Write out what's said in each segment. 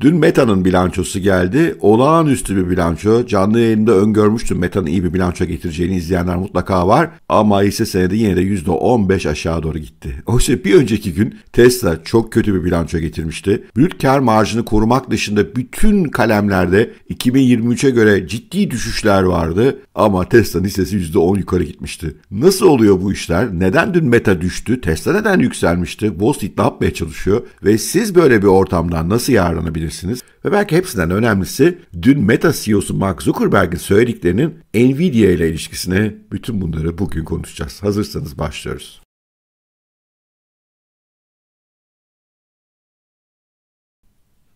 Dün Meta'nın bilançosu geldi. Olağanüstü bir bilanço. Canlı yayında öngörmüştüm Meta'nın iyi bir bilanço getireceğini izleyenler mutlaka var. Ama hisse senedi yine de %15 aşağı doğru gitti. Oysa bir önceki gün Tesla çok kötü bir bilanço getirmişti. Brüt kar marjını korumak dışında bütün kalemlerde 2023'e göre ciddi düşüşler vardı. Ama Tesla'nın hissesi %10 yukarı gitmişti. Nasıl oluyor bu işler? Neden dün Meta düştü? Tesla neden yükselmişti? Wall Street ne yapmaya çalışıyor? Ve siz böyle bir ortamdan nasıl yararlanabilirsiniz? Ve belki hepsinden önemlisi dün Meta CEO'su Mark Zuckerberg'in söylediklerinin Nvidia ile ilişkisine bütün bunları bugün konuşacağız. Hazırsanız başlıyoruz.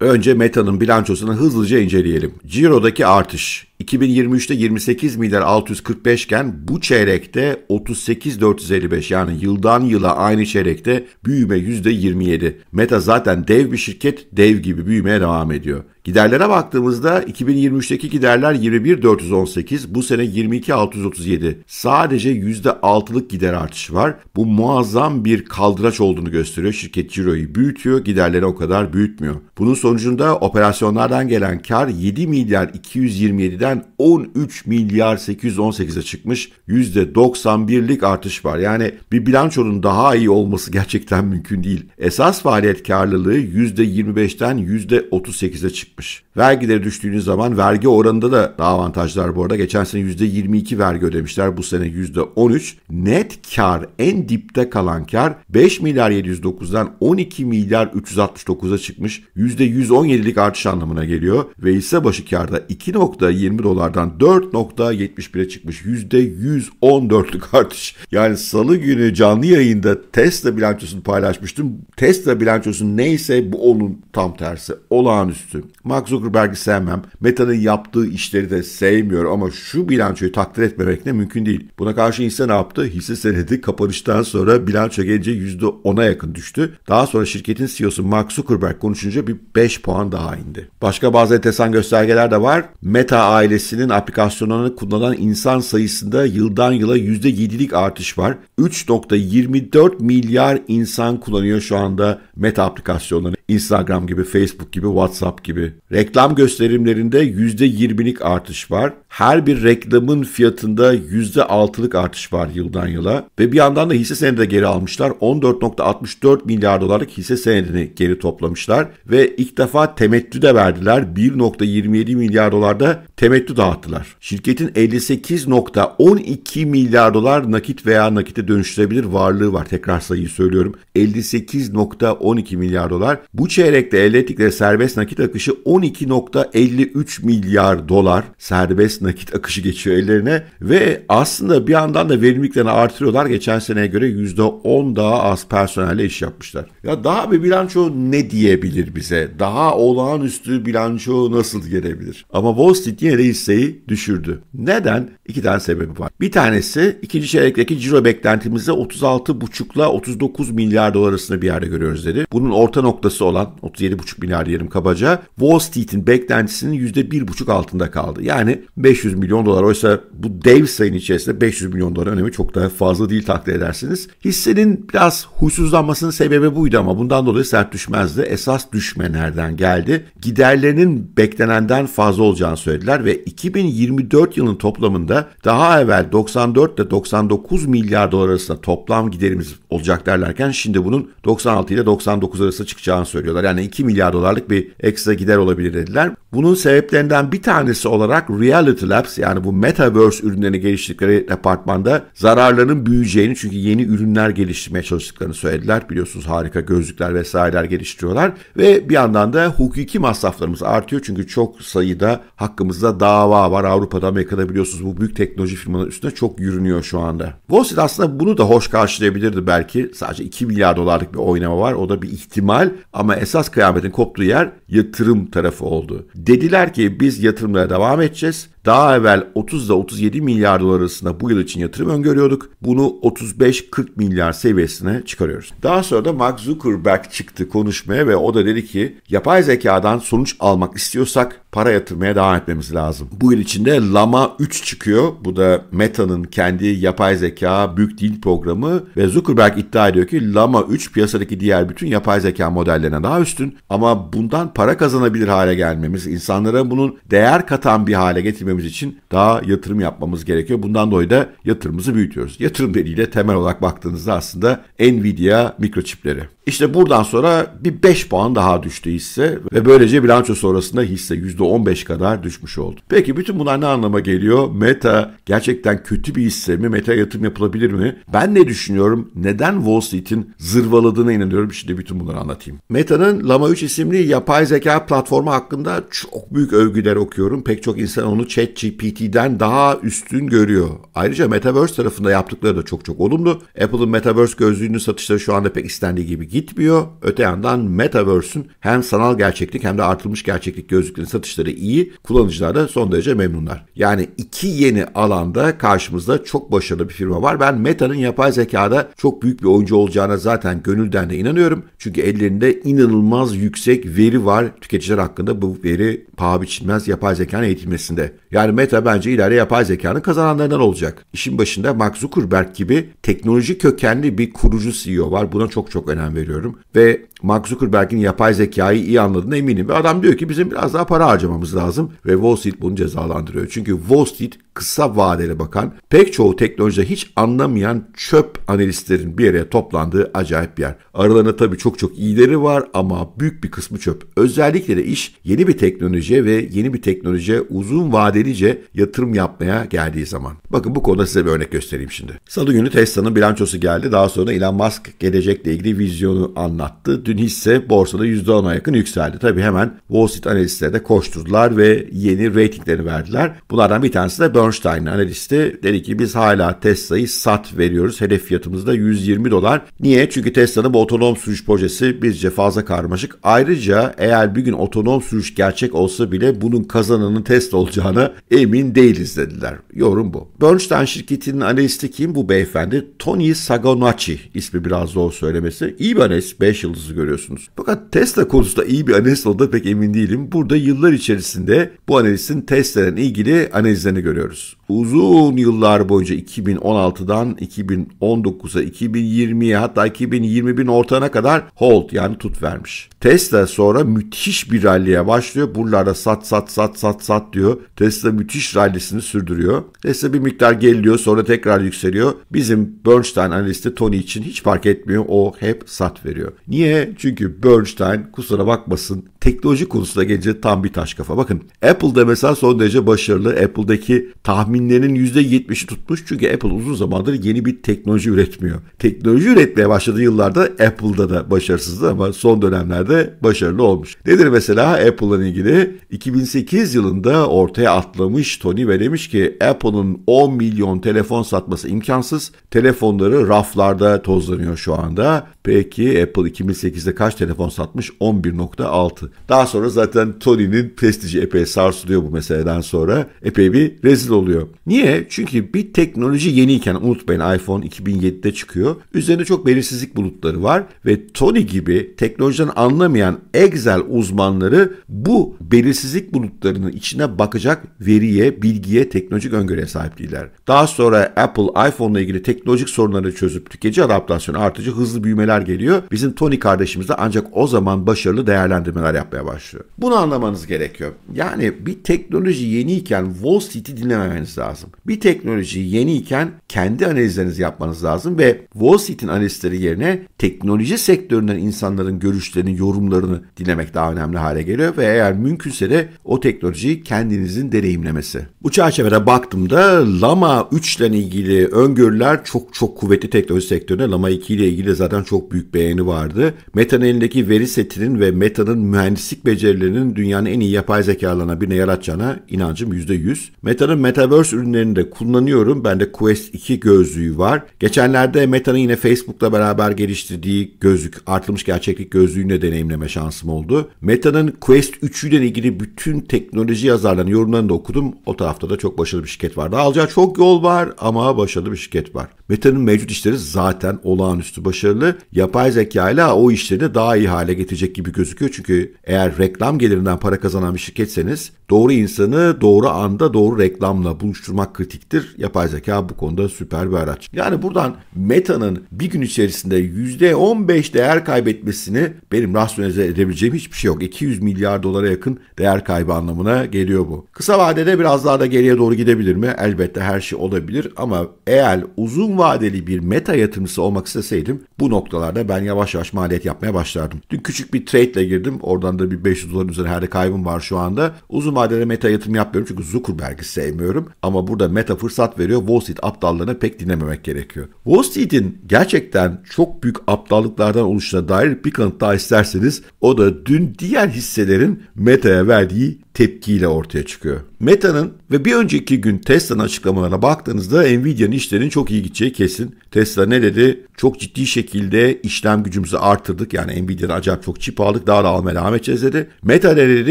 Önce Meta'nın bilançosunu hızlıca inceleyelim. Ciro'daki artış 2023'te 28 milyar 645 iken bu çeyrekte 38 455 yani yıldan yıla aynı çeyrekte büyüme %27. Meta zaten dev bir şirket dev gibi büyümeye devam ediyor. Giderlere baktığımızda 2023'teki giderler 21 418 bu sene 22 637 Sadece %6'lık gider artışı var. Bu muazzam bir kaldıraç olduğunu gösteriyor. Şirket ciroyu büyütüyor, giderleri o kadar büyütmüyor. Bunun sonucunda operasyonlardan gelen kar 7 milyar 227'den 4'ten 13 milyar 818'e çıkmış. %91'lik artış var. Yani bir bilançonun daha iyi olması gerçekten mümkün değil. Esas faaliyet karlılığı %25'ten %38'e çıkmış. Vergileri düştüğünüz zaman vergi oranında da daha avantajlar bu arada. Geçen sene %22 vergi ödemişler. Bu sene %13. Net kar en dipte kalan kar 5 milyar 709'dan 12 milyar 369'a çıkmış. %117'lik artış anlamına geliyor ve hisse başı karda 2.20 20 dolardan 4.71'e çıkmış. %114'lük artış. Yani salı günü canlı yayında Tesla bilançosunu paylaşmıştım. Tesla bilançosu neyse bu onun tam tersi. Olağanüstü. Mark Zuckerberg'i sevmem. Meta'nın yaptığı işleri de sevmiyorum ama şu bilançoyu takdir etmemek de mümkün değil. Buna karşı hisse ne yaptı? Hisse senedi kapanıştan sonra bilanço gelince %10'a yakın düştü. Daha sonra şirketin CEO'su Mark Zuckerberg konuşunca bir 5 puan daha indi. Başka bazı enteresan göstergeler de var. Meta ailesinin aplikasyonlarını kullanan insan sayısında yıldan yıla %7'lik artış var. 3.24 milyar insan kullanıyor şu anda Meta aplikasyonlarını. Instagram gibi, Facebook gibi, WhatsApp gibi. Reklam gösterimlerinde %20'lik artış var her bir reklamın fiyatında %6'lık artış var yıldan yıla ve bir yandan da hisse senedi de geri almışlar. 14.64 milyar dolarlık hisse senedini geri toplamışlar ve ilk defa temettü de verdiler. 1.27 milyar dolarda temettü dağıttılar. Şirketin 58.12 milyar dolar nakit veya nakite dönüştürebilir varlığı var. Tekrar sayıyı söylüyorum. 58.12 milyar dolar. Bu çeyrekte elde ettikleri serbest nakit akışı 12.53 milyar dolar serbest nakit akışı geçiyor ellerine ve aslında bir yandan da verimliliklerini artırıyorlar. Geçen seneye göre %10 daha az personelle iş yapmışlar. Ya daha bir bilanço ne diyebilir bize? Daha olağanüstü bilanço nasıl gelebilir? Ama Wall Street yine de hisseyi düşürdü. Neden? İki tane sebebi var. Bir tanesi ikinci çeyrekteki ciro beklentimizi 36,5 ile 39 milyar dolar arasında bir yerde görüyoruz dedi. Bunun orta noktası olan 37,5 milyar diyelim kabaca Wall Street'in beklentisinin %1,5 altında kaldı. Yani 5 500 milyon dolar. Oysa bu dev sayın içerisinde 500 milyon dolar önemi çok daha fazla değil takdir edersiniz. Hissenin biraz huysuzlanmasının sebebi buydu ama bundan dolayı sert düşmezdi. Esas düşme nereden geldi? Giderlerinin beklenenden fazla olacağını söylediler ve 2024 yılının toplamında daha evvel 94 ile 99 milyar dolar arasında toplam giderimiz olacak derlerken şimdi bunun 96 ile 99 arasında çıkacağını söylüyorlar. Yani 2 milyar dolarlık bir ekstra gider olabilir dediler. Bunun sebeplerinden bir tanesi olarak reality Reality Labs yani bu Metaverse ürünlerini geliştirdikleri departmanda zararlarının büyüyeceğini çünkü yeni ürünler geliştirmeye çalıştıklarını söylediler. Biliyorsunuz harika gözlükler vesaireler geliştiriyorlar ve bir yandan da hukuki masraflarımız artıyor çünkü çok sayıda hakkımızda dava var. Avrupa'da, Amerika'da biliyorsunuz bu büyük teknoloji firmaların üstüne çok yürünüyor şu anda. Wall Street aslında bunu da hoş karşılayabilirdi belki. Sadece 2 milyar dolarlık bir oynama var. O da bir ihtimal ama esas kıyametin koptuğu yer yatırım tarafı oldu. Dediler ki biz yatırımlara devam edeceğiz. Daha daha evvel 30 ile 37 milyar dolar arasında bu yıl için yatırım öngörüyorduk. Bunu 35-40 milyar seviyesine çıkarıyoruz. Daha sonra da Mark Zuckerberg çıktı konuşmaya ve o da dedi ki yapay zekadan sonuç almak istiyorsak para yatırmaya devam etmemiz lazım. Bu yıl içinde Lama 3 çıkıyor. Bu da Meta'nın kendi yapay zeka büyük dil programı ve Zuckerberg iddia ediyor ki Lama 3 piyasadaki diğer bütün yapay zeka modellerine daha üstün ama bundan para kazanabilir hale gelmemiz, insanlara bunun değer katan bir hale getirmemiz büyütmemiz için daha yatırım yapmamız gerekiyor. Bundan dolayı da yatırımımızı büyütüyoruz. Yatırım deliyle temel olarak baktığınızda aslında Nvidia mikroçipleri. İşte buradan sonra bir 5 puan daha düştü hisse ve böylece bilanço sonrasında hisse %15 kadar düşmüş oldu. Peki bütün bunlar ne anlama geliyor? Meta gerçekten kötü bir hisse mi? Meta yatırım yapılabilir mi? Ben ne düşünüyorum? Neden Wall Street'in zırvaladığına inanıyorum. Şimdi bütün bunları anlatayım. Meta'nın Lama 3 isimli yapay zeka platformu hakkında çok büyük övgüler okuyorum. Pek çok insan onu çek ChatGPT'den daha üstün görüyor. Ayrıca Metaverse tarafında yaptıkları da çok çok olumlu. Apple'ın Metaverse gözlüğünün satışları şu anda pek istendiği gibi gitmiyor. Öte yandan Metaverse'ün hem sanal gerçeklik hem de artılmış gerçeklik gözlüklerinin satışları iyi. Kullanıcılar da son derece memnunlar. Yani iki yeni alanda karşımızda çok başarılı bir firma var. Ben Meta'nın yapay zekada çok büyük bir oyuncu olacağına zaten gönülden de inanıyorum. Çünkü ellerinde inanılmaz yüksek veri var tüketiciler hakkında bu veri paha biçilmez yapay zekanın eğitilmesinde. Yani Meta bence ileride yapay zekanın kazananlarından olacak. İşin başında Mark Zuckerberg gibi teknoloji kökenli bir kurucu CEO var. Buna çok çok önem veriyorum. Ve Mark Zuckerberg'in yapay zekayı iyi anladığına eminim. Ve adam diyor ki bizim biraz daha para harcamamız lazım. Ve Wall Street bunu cezalandırıyor. Çünkü Wall Street kısa vadeli bakan, pek çoğu teknolojide hiç anlamayan çöp analistlerin bir yere toplandığı acayip bir yer. Aralarında tabii çok çok iyileri var ama büyük bir kısmı çöp. Özellikle de iş yeni bir teknolojiye ve yeni bir teknolojiye uzun vadelice yatırım yapmaya geldiği zaman. Bakın bu konuda size bir örnek göstereyim şimdi. Salı günü Tesla'nın bilançosu geldi. Daha sonra Elon Musk gelecekle ilgili vizyonu anlattı. Dün dün hisse borsada %10'a yakın yükseldi. Tabi hemen Wall Street analistleri de koşturdular ve yeni reytinglerini verdiler. Bunlardan bir tanesi de Bernstein analisti. Dedi ki biz hala Tesla'yı sat veriyoruz. Hedef fiyatımızda 120 dolar. Niye? Çünkü Tesla'nın bu otonom sürüş projesi bizce fazla karmaşık. Ayrıca eğer bir gün otonom sürüş gerçek olsa bile bunun kazananın Tesla olacağına emin değiliz dediler. Yorum bu. Bernstein şirketinin analisti kim? Bu beyefendi Tony Sagonacci. ismi biraz zor söylemesi. İyi bir analist. 5 yıldızı görüyor görüyorsunuz. Fakat Tesla konusunda iyi bir analiz olduğuna pek emin değilim. Burada yıllar içerisinde bu analistin Tesla'nın ilgili analizlerini görüyoruz. Uzun yıllar boyunca 2016'dan 2019'a, 2020'ye hatta 2021'in ortana kadar hold yani tut vermiş. Tesla sonra müthiş bir ralliye başlıyor. Buralarda sat sat sat sat sat diyor. Tesla müthiş rallisini sürdürüyor. Tesla bir miktar geliyor sonra tekrar yükseliyor. Bizim Bernstein analisti Tony için hiç fark etmiyor. O hep sat veriyor. Niye? Çünkü Bernstein kusura bakmasın teknoloji konusunda gelince tam bir taş kafa. Bakın Apple'da mesela son derece başarılı. Apple'daki tahminlerin %70'i tutmuş. Çünkü Apple uzun zamandır yeni bir teknoloji üretmiyor. Teknoloji üretmeye başladığı yıllarda Apple'da da başarısızdı ama son dönemlerde başarılı olmuş. Nedir mesela Apple'la ilgili? 2008 yılında ortaya atlamış Tony ve demiş ki Apple'ın 10 milyon telefon satması imkansız. Telefonları raflarda tozlanıyor şu anda. Peki Apple 2008 2008'de kaç telefon satmış? 11.6. Daha sonra zaten Tony'nin prestiji epey sarsılıyor bu meseleden sonra. Epey bir rezil oluyor. Niye? Çünkü bir teknoloji yeniyken unutmayın iPhone 2007'de çıkıyor. Üzerinde çok belirsizlik bulutları var ve Tony gibi teknolojiden anlamayan Excel uzmanları bu belirsizlik bulutlarının içine bakacak veriye, bilgiye, teknolojik öngörüye sahip değiller. Daha sonra Apple iPhone'la ilgili teknolojik sorunları çözüp tüketici adaptasyonu artıcı hızlı büyümeler geliyor. Bizim Tony kardeş kardeşimiz ancak o zaman başarılı değerlendirmeler yapmaya başlıyor. Bunu anlamanız gerekiyor. Yani bir teknoloji yeniyken Wall Street'i dinlememeniz lazım. Bir teknoloji yeniyken kendi analizlerinizi yapmanız lazım ve Wall Street'in analizleri yerine teknoloji sektöründen insanların görüşlerini, yorumlarını dinlemek daha önemli hale geliyor ve eğer mümkünse de o teknolojiyi kendinizin deneyimlemesi. Bu çerçevede baktığımda Lama 3 ile ilgili öngörüler çok çok kuvvetli teknoloji sektörüne. Lama 2 ile ilgili zaten çok büyük beğeni vardı. Meta'nın elindeki veri setinin ve Meta'nın mühendislik becerilerinin dünyanın en iyi yapay zeka zekalarına birine yaratacağına inancım %100. Meta'nın Metaverse ürünlerini de kullanıyorum. Bende Quest 2 gözlüğü var. Geçenlerde Meta'nın yine Facebook'la beraber geliştirdiği gözlük, artılmış gerçeklik gözlüğünü deneyimleme şansım oldu. Meta'nın Quest 3 ile ilgili bütün teknoloji yazarlarının yorumlarını da okudum. O tarafta da çok başarılı bir şirket var. Daha alacağı çok yol var ama başarılı bir şirket var. Meta'nın mevcut işleri zaten olağanüstü başarılı. Yapay zeka ile o iş işleri de daha iyi hale getirecek gibi gözüküyor. Çünkü eğer reklam gelirinden para kazanan bir şirketseniz Doğru insanı doğru anda doğru reklamla buluşturmak kritiktir. Yapay zeka bu konuda süper bir araç. Yani buradan Meta'nın bir gün içerisinde %15 değer kaybetmesini benim rasyonize edebileceğim hiçbir şey yok. 200 milyar dolara yakın değer kaybı anlamına geliyor bu. Kısa vadede biraz daha da geriye doğru gidebilir mi? Elbette her şey olabilir ama eğer uzun vadeli bir Meta yatırımcısı olmak isteseydim bu noktalarda ben yavaş yavaş maliyet yapmaya başlardım. Dün küçük bir trade ile girdim. Oradan da bir 500 doların üzerine her kaybım var şu anda. Uzun Uzun vadede meta yatırım yapmıyorum çünkü Zuckerberg'i sevmiyorum. Ama burada meta fırsat veriyor. Wall Street aptallığına pek dinlememek gerekiyor. Wall Street'in gerçekten çok büyük aptallıklardan oluşuna dair bir kanıt daha isterseniz o da dün diğer hisselerin metaya verdiği tepkiyle ortaya çıkıyor. Meta'nın ve bir önceki gün Tesla'nın açıklamalarına baktığınızda Nvidia'nın işlerinin çok iyi gideceği kesin. Tesla ne dedi? Çok ciddi şekilde işlem gücümüzü arttırdık. Yani Nvidia'nın acayip çok çip aldık. Daha da almaya devam edeceğiz dedi. Meta ne dedi?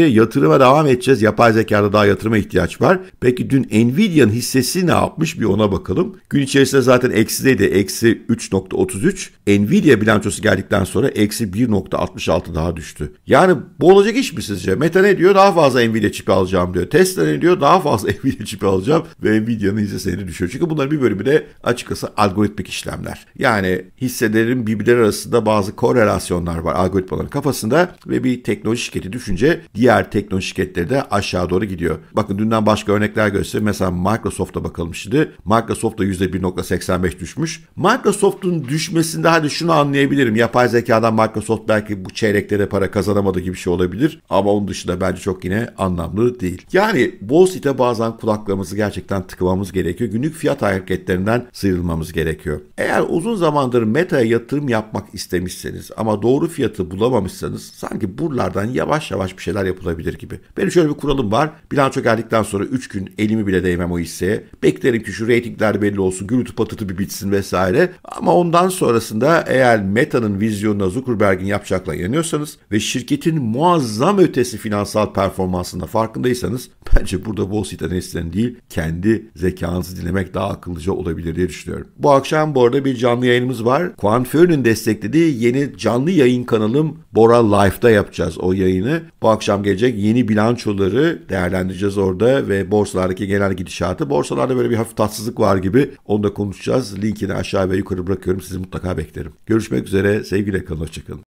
Yatırıma devam edeceğiz. Yapay zekada daha yatırıma ihtiyaç var. Peki dün Nvidia'nın hissesi ne yapmış? Bir ona bakalım. Gün içerisinde zaten eksideydi. Eksi 3.33. Nvidia bilançosu geldikten sonra eksi 1.66 daha düştü. Yani bu olacak iş mi sizce? Meta ne diyor? Daha fazla Nvidia çipi alacağım diyor. Tesla ne diyor? geliyor. Daha fazla Nvidia çipi alacağım ve Nvidia'nın hissesini düşüyor. Çünkü bunların bir bölümü de açıkçası algoritmik işlemler. Yani hisselerin birbirleri arasında bazı korelasyonlar var algoritmaların kafasında ve bir teknoloji şirketi düşünce diğer teknoloji şirketleri de aşağı doğru gidiyor. Bakın dünden başka örnekler gösteriyor. Mesela Microsoft'a bakalım şimdi. Microsoft da %1.85 düşmüş. Microsoft'un düşmesinde hadi şunu anlayabilirim. Yapay zekadan Microsoft belki bu çeyreklere para kazanamadı gibi bir şey olabilir. Ama onun dışında bence çok yine anlamlı değil. Yani bu Boğsit'e bazen kulaklarımızı gerçekten tıkmamız gerekiyor. Günlük fiyat hareketlerinden sıyrılmamız gerekiyor. Eğer uzun zamandır metaya yatırım yapmak istemişseniz ama doğru fiyatı bulamamışsanız sanki buralardan yavaş yavaş bir şeyler yapılabilir gibi. Benim şöyle bir kuralım var. Bilanço geldikten sonra 3 gün elimi bile değmem o hisseye. Beklerim ki şu reytingler belli olsun, gürültü patırtı bir bitsin vesaire. Ama ondan sonrasında eğer Meta'nın vizyonuna Zuckerberg'in yapacakla yanıyorsanız ve şirketin muazzam ötesi finansal performansında farkındaysanız bence Bence burada Wall Street analistlerinden değil kendi zekanızı dinlemek daha akıllıca olabilir diye düşünüyorum. Bu akşam bu arada bir canlı yayınımız var. Kuantföy'ün desteklediği yeni canlı yayın kanalım Bora Life'da yapacağız o yayını. Bu akşam gelecek yeni bilançoları değerlendireceğiz orada ve borsalardaki genel gidişatı. Borsalarda böyle bir hafif tatsızlık var gibi onu da konuşacağız. Linkini aşağı ve yukarı bırakıyorum. Sizi mutlaka beklerim. Görüşmek üzere. Sevgiyle kalın. Hoşçakalın.